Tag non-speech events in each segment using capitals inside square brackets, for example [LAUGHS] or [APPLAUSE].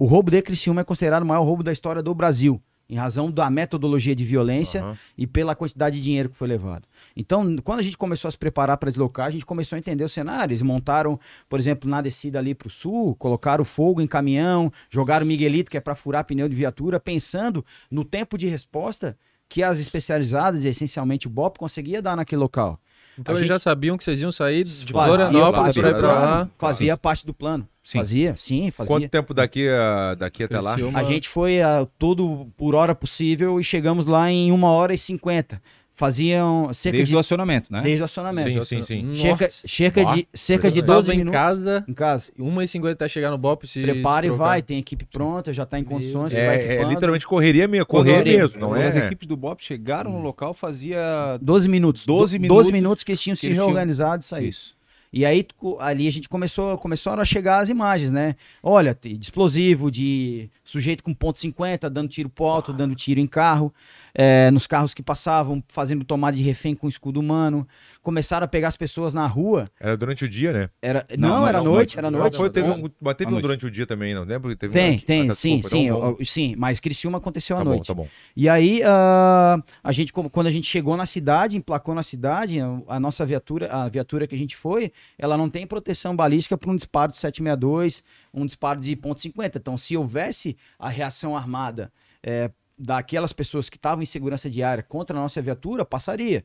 O roubo de Criciúma é considerado o maior roubo da história do Brasil, em razão da metodologia de violência uhum. e pela quantidade de dinheiro que foi levado. Então, quando a gente começou a se preparar para deslocar, a gente começou a entender os cenários, montaram, por exemplo, na descida ali para o sul, colocaram fogo em caminhão, jogaram Miguelito, que é para furar pneu de viatura, pensando no tempo de resposta que as especializadas, essencialmente o BOP, conseguia dar naquele local. Então a eles gente... já sabiam que vocês iam sair de Florianópolis para ir para lá. Fazia parte do plano. Sim. Fazia, sim, fazia. Quanto tempo daqui, a, daqui até lá? A gente foi a, ah, todo por hora possível e chegamos lá em uma hora e cinquenta. Faziam cerca Desde de... o acionamento, né? Desde o acionamento. Sim, sim, sim. Cerca, cerca, de, cerca de 12 minutos. em casa. Em casa. 1h50 até chegar no BOP. Se Prepara se e vai. Tem equipe pronta, já está em condições. É, é, literalmente correria mesmo. Correria, correria mesmo, não é? As equipes do BOP chegaram no local, fazia... 12 minutos. 12 minutos. 12 minutos que eles tinham se reorganizado e saíram. Isso. E aí ali a gente começou, começaram a chegar as imagens, né? Olha, de explosivo, de sujeito com ponto .50 dando tiro pro alto, dando tiro em carro é, nos carros que passavam, fazendo tomada de refém com escudo humano. Começaram a pegar as pessoas na rua. Era durante o dia, né? Era, não, não, era não, noite, era noite. Foi, teve um, mas teve um durante o dia também, não lembro? Teve tem, tem, sim, desculpa, sim, um eu, sim. Mas Criciúma aconteceu à tá noite. Bom, tá bom. E aí, uh, a gente, quando a gente chegou na cidade, emplacou na cidade, a nossa viatura, a viatura que a gente foi, ela não tem proteção balística para um disparo de 762, um disparo de ponto .50. Então, se houvesse a reação armada é, daquelas pessoas que estavam em segurança diária contra a nossa viatura passaria.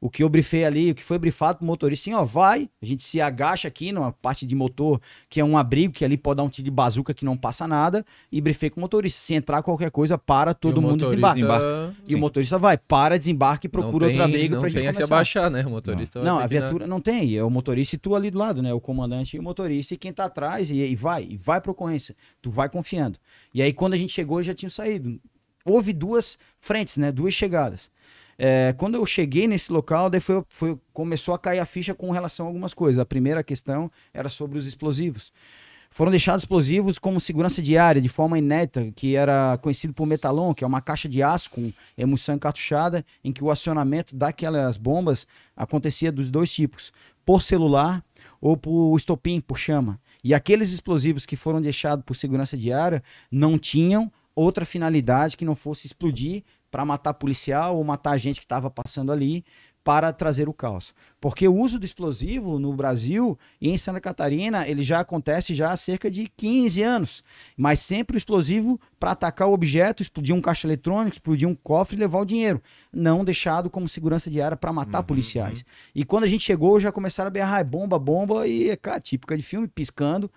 O que eu brifei ali, o que foi brifado pro motorista, sim, ó, vai, a gente se agacha aqui numa parte de motor, que é um abrigo, que ali pode dar um tiro de bazuca que não passa nada, e brifei com o motorista. Se entrar qualquer coisa, para, todo mundo motorista... desembarca. E o motorista vai, para, desembarca e procura tem, outro abrigo pra gente Não tem a se abaixar, né, o motorista. Não, não a viatura não tem, é o motorista e tu ali do lado, né, o comandante e o motorista, e quem tá atrás, e, e vai, e vai pra ocorrência. Tu vai confiando. E aí, quando a gente chegou, eu já tinha saído houve duas frentes, né? Duas chegadas. É, quando eu cheguei nesse local, daí foi, foi, começou a cair a ficha com relação a algumas coisas. A primeira questão era sobre os explosivos. Foram deixados explosivos como segurança diária, de forma inédita, que era conhecido por metalon, que é uma caixa de aço com emulsão encartuchada, em que o acionamento daquelas bombas acontecia dos dois tipos, por celular ou por estopim, por chama. E aqueles explosivos que foram deixados por segurança diária não tinham outra finalidade que não fosse explodir para matar policial ou matar gente que estava passando ali para trazer o caos. Porque o uso do explosivo no Brasil e em Santa Catarina, ele já acontece já há cerca de 15 anos, mas sempre o explosivo para atacar o objeto, explodir um caixa eletrônico, explodir um cofre e levar o dinheiro, não deixado como segurança diária para matar uhum, policiais. Uhum. E quando a gente chegou, já começaram a berrar, bomba, bomba, e cara, típica de filme, piscando.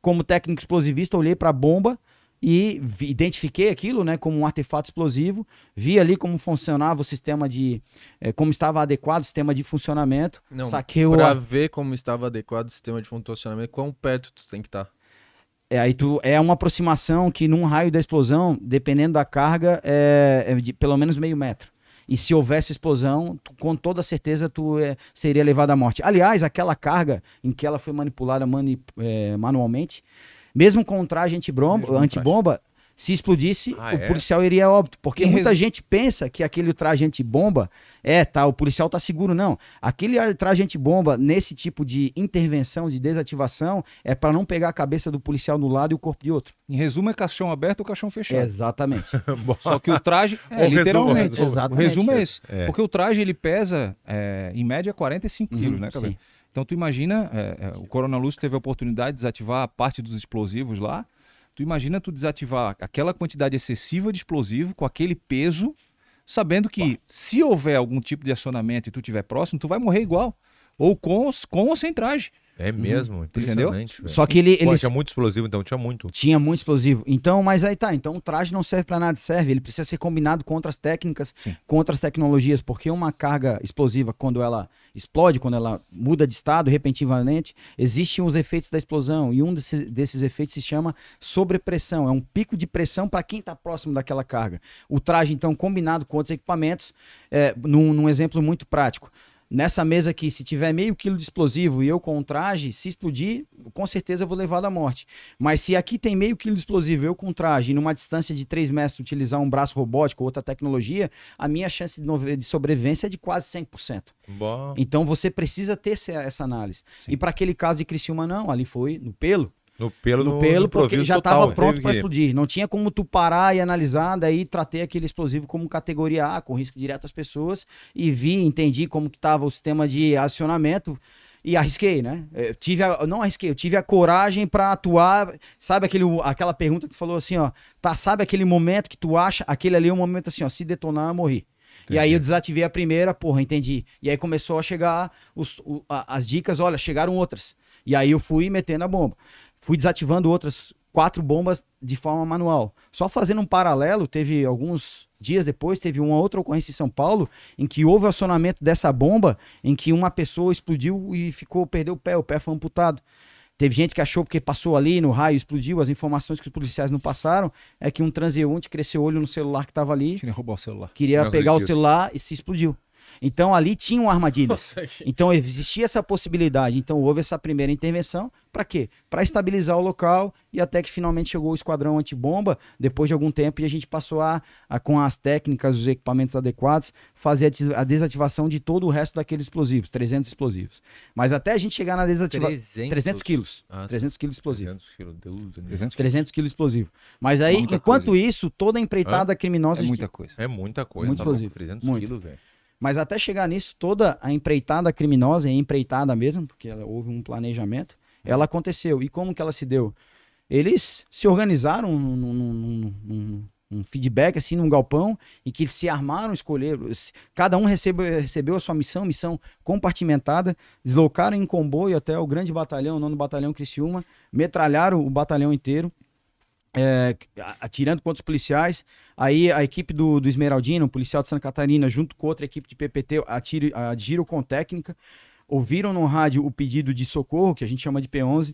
Como técnico explosivista, olhei para a bomba, e vi, identifiquei aquilo né, como um artefato explosivo, vi ali como funcionava o sistema de. Eh, como estava adequado o sistema de funcionamento. Não, saquei pra o... ver como estava adequado o sistema de funcionamento, quão perto tu tem que estar. Tá. É, aí tu, é uma aproximação que num raio da explosão, dependendo da carga, é, é de pelo menos meio metro. E se houvesse explosão, tu, com toda certeza tu é, seria levado à morte. Aliás, aquela carga em que ela foi manipulada mani, é, manualmente, mesmo com um traje Mesmo antibomba, se explodisse, ah, o é? policial iria óbito. Porque e muita res... gente pensa que aquele traje bomba é, tá, o policial tá seguro. Não. Aquele traje bomba, nesse tipo de intervenção, de desativação, é para não pegar a cabeça do policial no lado e o corpo de outro. Em resumo, é caixão aberto ou caixão fechado. Exatamente. [LAUGHS] Só que o traje. É, o literalmente. Resumo, o resumo é esse. É. Porque o traje ele pesa, é, em média, 45 uhum, quilos, né, Cabelo? Então tu imagina, é, é, o Corona Lúcio teve a oportunidade de desativar a parte dos explosivos lá. Tu imagina tu desativar aquela quantidade excessiva de explosivo com aquele peso, sabendo que Pá. se houver algum tipo de acionamento e tu tiver próximo, tu vai morrer igual. Ou com, com ou sem traje. É mesmo, hum, entendeu? Só que ele, Pô, ele tinha muito explosivo, então tinha muito. Tinha muito explosivo. Então, mas aí tá. Então, o traje não serve para nada, serve. Ele precisa ser combinado com outras técnicas, Sim. com outras tecnologias, porque uma carga explosiva, quando ela explode, quando ela muda de estado repentinamente, existem os efeitos da explosão. E um desses, desses efeitos se chama sobrepressão. É um pico de pressão para quem está próximo daquela carga. O traje, então, combinado com outros equipamentos, é, num, num exemplo muito prático nessa mesa aqui, se tiver meio quilo de explosivo e eu com traje, se explodir, com certeza eu vou levar da morte. Mas se aqui tem meio quilo de explosivo, eu com traje, e numa distância de 3 metros utilizar um braço robótico ou outra tecnologia, a minha chance de, de sobrevivência é de quase 100%. Bom. Então você precisa ter essa análise. Sim. E para aquele caso de Criciúma, não, ali foi no pelo. No pelo, no, no pelo porque já estava né? pronto para explodir. Não tinha como tu parar e analisar, daí tratei aquele explosivo como categoria A, com risco direto às pessoas, e vi, entendi como que estava o sistema de acionamento e arrisquei, né? É, eu tive a, não arrisquei, eu tive a coragem para atuar. Sabe aquele, aquela pergunta que tu falou assim, ó, tá, sabe aquele momento que tu acha, aquele ali é um momento assim, ó, se detonar, morri. Entendi. E aí eu desativei a primeira, porra, entendi. E aí começou a chegar os, o, a, as dicas, olha, chegaram outras. E aí eu fui metendo a bomba. Fui desativando outras quatro bombas de forma manual. Só fazendo um paralelo, teve alguns dias depois, teve uma outra ocorrência em São Paulo, em que houve o acionamento dessa bomba, em que uma pessoa explodiu e ficou, perdeu o pé, o pé foi amputado. Teve gente que achou porque passou ali no raio, explodiu. As informações que os policiais não passaram é que um transeunte cresceu olho no celular que estava ali. Queria roubar o celular. Queria pegar o celular e se explodiu. Então ali tinham armadilhas. então existia essa possibilidade. Então houve essa primeira intervenção. Para quê? Para estabilizar o local e até que finalmente chegou o esquadrão antibomba, depois de algum tempo, e a gente passou a, a com as técnicas, os equipamentos adequados, fazer a, a desativação de todo o resto daqueles explosivos, 300 explosivos. Mas até a gente chegar na desativação. 300? 300 quilos. Ah, 300 tá. quilos explosivos. 300 quilos, Deus, 300, quilos explosivos. Mas aí, muita enquanto coisa. isso, toda a empreitada criminosa. É muita coisa. É muita coisa. Muito tá explosivo. 300 quilos, velho. Mas até chegar nisso, toda a empreitada criminosa, e empreitada mesmo, porque ela, houve um planejamento, uhum. ela aconteceu. E como que ela se deu? Eles se organizaram num, num, num, feedback assim num galpão e que eles se armaram, escolheram, cada um recebeu, recebeu a sua missão, missão compartimentada, deslocaram em comboio até o grande batalhão, o nono batalhão Criciúma, metralharam o batalhão inteiro é, atirando contra os policiais. Aí a equipe do, do Esmeraldino, um policial de Santa Catarina, junto com outra equipe de PPT, atira, agiram com técnica. Ouviram no rádio o pedido de socorro, que a gente chama de P11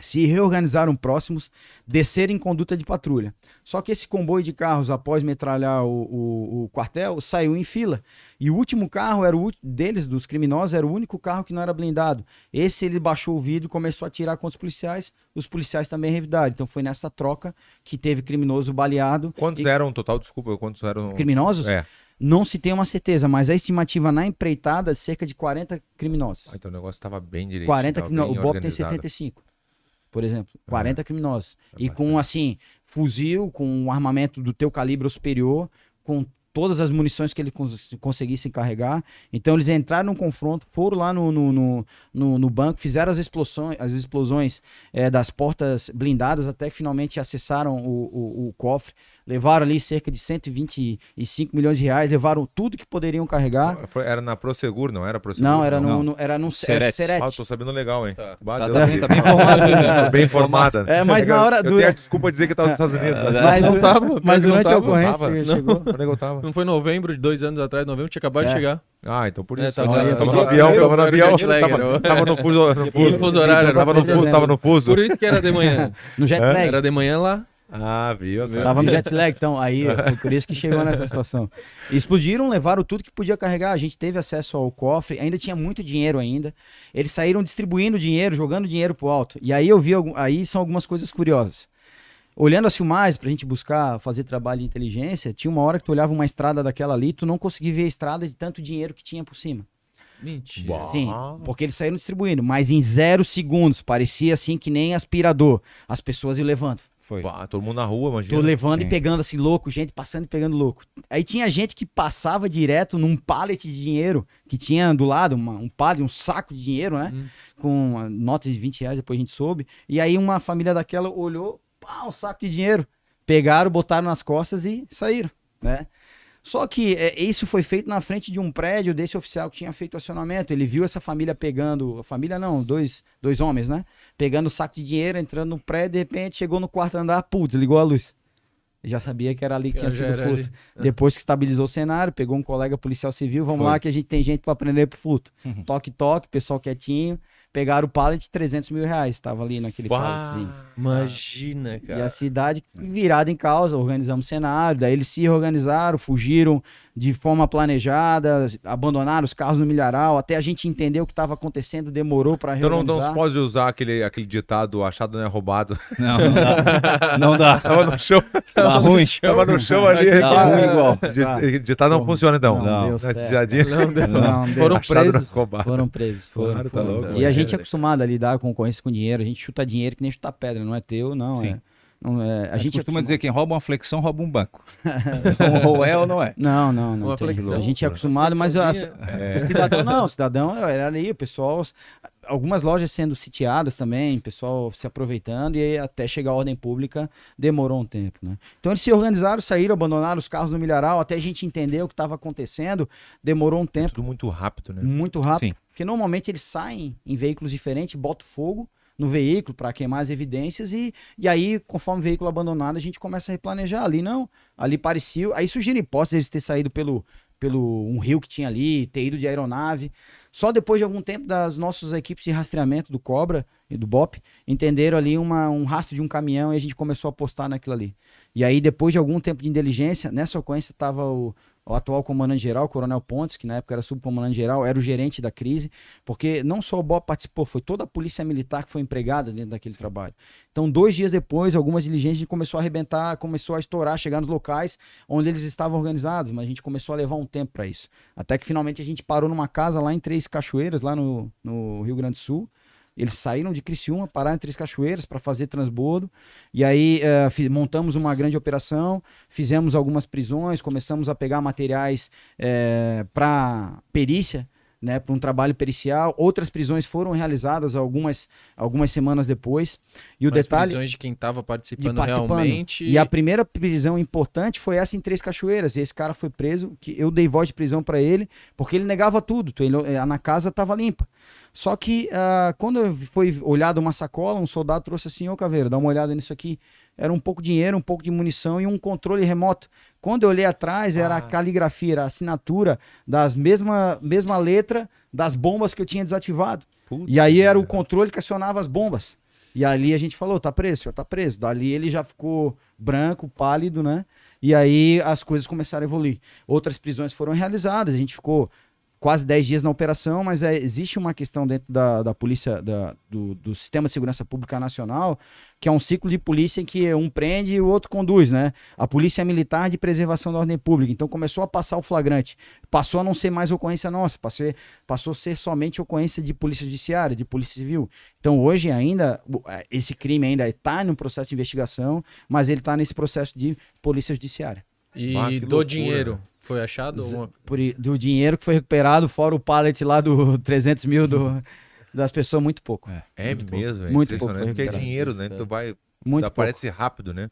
se reorganizaram próximos, descerem em conduta de patrulha. Só que esse comboio de carros, após metralhar o, o, o quartel, saiu em fila. E o último carro era o deles, dos criminosos, era o único carro que não era blindado. Esse ele baixou o vidro e começou a atirar contra os policiais. Os policiais também revidaram. Então foi nessa troca que teve criminoso baleado. Quantos e... eram total? Desculpa, quantos eram? Criminosos? É. Não se tem uma certeza, mas a estimativa na empreitada é cerca de 40 criminosos. Ah, então o negócio estava bem direito. 40 criminosos. O BOP tem 75 por exemplo, 40 é, criminosos. É e bastante. com, assim, fuzil, com um armamento do teu calibre superior, com todas as munições que ele cons conseguisse carregar. Então eles entraram no confronto, foram lá no, no, no, no banco, fizeram as explosões, as explosões é, das portas blindadas, até que finalmente acessaram o, o, o cofre levaram ali cerca de 125 milhões de reais, levaram tudo que poderiam carregar. Foi, era na Prosegur, não era Prosegur? Não, era não. no, era no Ceret. Serete. Ah, tô sabendo legal, hein? Tá, bah, tá, tá bem, tá, né? tá bem bem [LAUGHS] É, mas é na hora... Eu, eu tenho a desculpa de dizer que tava nos Estados Unidos. Mas, é, né? é. mas, mas não durante a ocorrência, chegou. Onde é que eu tava? Não foi novembro de dois anos atrás, novembro, tinha acabado de chegar. Ah, então por é, isso. É, tava, tava, no avião, tava no avião. [LAUGHS] Tava, no fuso, no fuso. fuso horário. Tava no fuso, tava no fuso. Por isso que era de manhã. no jet lag. Era de manhã lá. Ah, viu? tava no jet lag, então aí [LAUGHS] por isso que chegou nessa situação. Explodiram, levaram tudo que podia carregar. A gente teve acesso ao cofre, ainda tinha muito dinheiro ainda. Eles saíram distribuindo dinheiro, jogando dinheiro pro alto. E aí eu vi, aí são algumas coisas curiosas olhando as filmagens pra gente buscar fazer trabalho de inteligência, tinha uma hora que tu olhava uma estrada daquela ali, tu não conseguia ver a estrada de tanto dinheiro que tinha por cima. Mentira. Sim, porque eles saíram distribuindo, mas em zero segundos, parecia assim que nem aspirador, as pessoas iam levando. Foi. todo mundo na rua, imagina. Tô levando Sim. e pegando assim, louco, gente passando e pegando louco. Aí tinha gente que passava direto num pallet de dinheiro, que tinha do lado uma, um pallet, um saco de dinheiro, né? Hum. Com notas de 20 reais, depois a gente soube. E aí uma família daquela olhou, pá, ah, um saco de dinheiro. Pegaram, botaram nas costas e saíram, né? Só que é, isso foi feito na frente de um prédio desse oficial que tinha feito acionamento. Ele viu essa família pegando. Família não, dois, dois homens, né? Pegando o saco de dinheiro, entrando no prédio, de repente chegou no quarto andar, putz, ligou a luz. Eu já sabia que era ali que, tinha sido furto. Ali. É. Depois que estabilizou o cenário, pegou um colega policial civil, vamos foi. lá que a gente tem gente para aprender pro furto. Uhum. Toque, toque, pessoal quietinho pegaram o pallet de 300 mil reais, estava ali naquele Uau, palletzinho. Imagina, cara. E a cidade virada em causa, organizamos cenário, daí eles se organizaram, fugiram de forma planejada, abandonaram os carros no milharal, até a gente entender o que estava acontecendo, demorou para Então não, não pode usar aquele, aquele ditado achado não é roubado. Não, não dá. Não dá. [LAUGHS] Tava no chão. Tá tava ruim. Tava no chão ali. Tava tá ruim igual. Tá. Ditado não funciona então. Não, né, Deus, não, é Foram presos. Foram presos. Foram, E a gente é acostumado a lidar com concorrência com dinheiro, a gente chuta dinheiro que nem chuta pedra, não é teu, não, Sim. é. Não, é, a, a gente costuma dizer quem rouba uma flexão rouba um banco. [LAUGHS] ou é ou não é? Não, não, não. Flexão, a gente é acostumado, mas a, é. cidadão não, cidadão era ali, o pessoal, algumas lojas sendo sitiadas também, pessoal se aproveitando e aí, até chegar a ordem pública demorou um tempo, né? Então eles se organizaram, saíram, abandonaram os carros no milharal, até a gente entender o que estava acontecendo, demorou um tempo. Tudo muito rápido, né? Muito rápido. Sim. Porque normalmente eles saem em veículos diferentes, botam fogo no veículo para queimar as evidências e, e aí, conforme o veículo abandonado, a gente começa a replanejar ali, não, ali parecia, aí surgiram hipóteses de ter saído pelo pelo um rio que tinha ali, ter ido de aeronave. Só depois de algum tempo das nossas equipes de rastreamento do Cobra e do BOP entenderam ali uma, um rastro de um caminhão e a gente começou a apostar naquilo ali. E aí, depois de algum tempo de inteligência, nessa sequência estava o, o atual comandante-geral, Coronel Pontes, que na época era subcomandante-geral, era o gerente da crise, porque não só o BOP participou, foi toda a polícia militar que foi empregada dentro daquele trabalho. Então, dois dias depois, algumas diligências começou a arrebentar, começou a estourar, chegar nos locais onde eles estavam organizados, mas a gente começou a levar um tempo para isso. Até que finalmente a gente parou numa casa lá em Três Cachoeiras, lá no, no Rio Grande do Sul, eles saíram de Criciúma, pararam em Três Cachoeiras para fazer transbordo. E aí uh, montamos uma grande operação, fizemos algumas prisões, começamos a pegar materiais eh, para perícia né, para um trabalho pericial. Outras prisões foram realizadas algumas, algumas semanas depois. E o Mas detalhe. prisões de quem estava participando, participando, realmente. E a primeira prisão importante foi essa em Três Cachoeiras. E esse cara foi preso, que eu dei voz de prisão para ele, porque ele negava tudo. Ele, eh, na casa estava limpa. Só que uh, quando foi olhada uma sacola, um soldado trouxe assim: Ô Caveira, dá uma olhada nisso aqui. Era um pouco de dinheiro, um pouco de munição e um controle remoto. Quando eu olhei atrás, era ah. a caligrafia, era a assinatura das mesma, mesma letra das bombas que eu tinha desativado. Puta e aí era o controle que acionava as bombas. E ali a gente falou, tá preso, senhor, tá preso. Dali ele já ficou branco, pálido, né? E aí as coisas começaram a evoluir. Outras prisões foram realizadas, a gente ficou quase 10 dias na operação, mas é, existe uma questão dentro da, da polícia, da, do, do, sistema de segurança pública nacional, que é um ciclo de polícia em que um prende e o outro conduz, né? A polícia é militar de preservação da ordem pública, então começou a passar o flagrante, passou a não ser mais ocorrência nossa, passou a ser somente ocorrência de polícia judiciária, de polícia civil. Então hoje ainda, é, esse crime ainda está no processo de investigação, mas ele está nesse processo de polícia judiciária. E ah, do loucura. dinheiro. Foi achado? Por, do dinheiro que foi recuperado, fora o pallet lá do 300 [LAUGHS] mil do, das pessoas, muito pouco. É, muito é mesmo, pouco. é muito pouco. Porque é dinheiro, né? Tu é. vai. Muito desaparece pouco. rápido, né?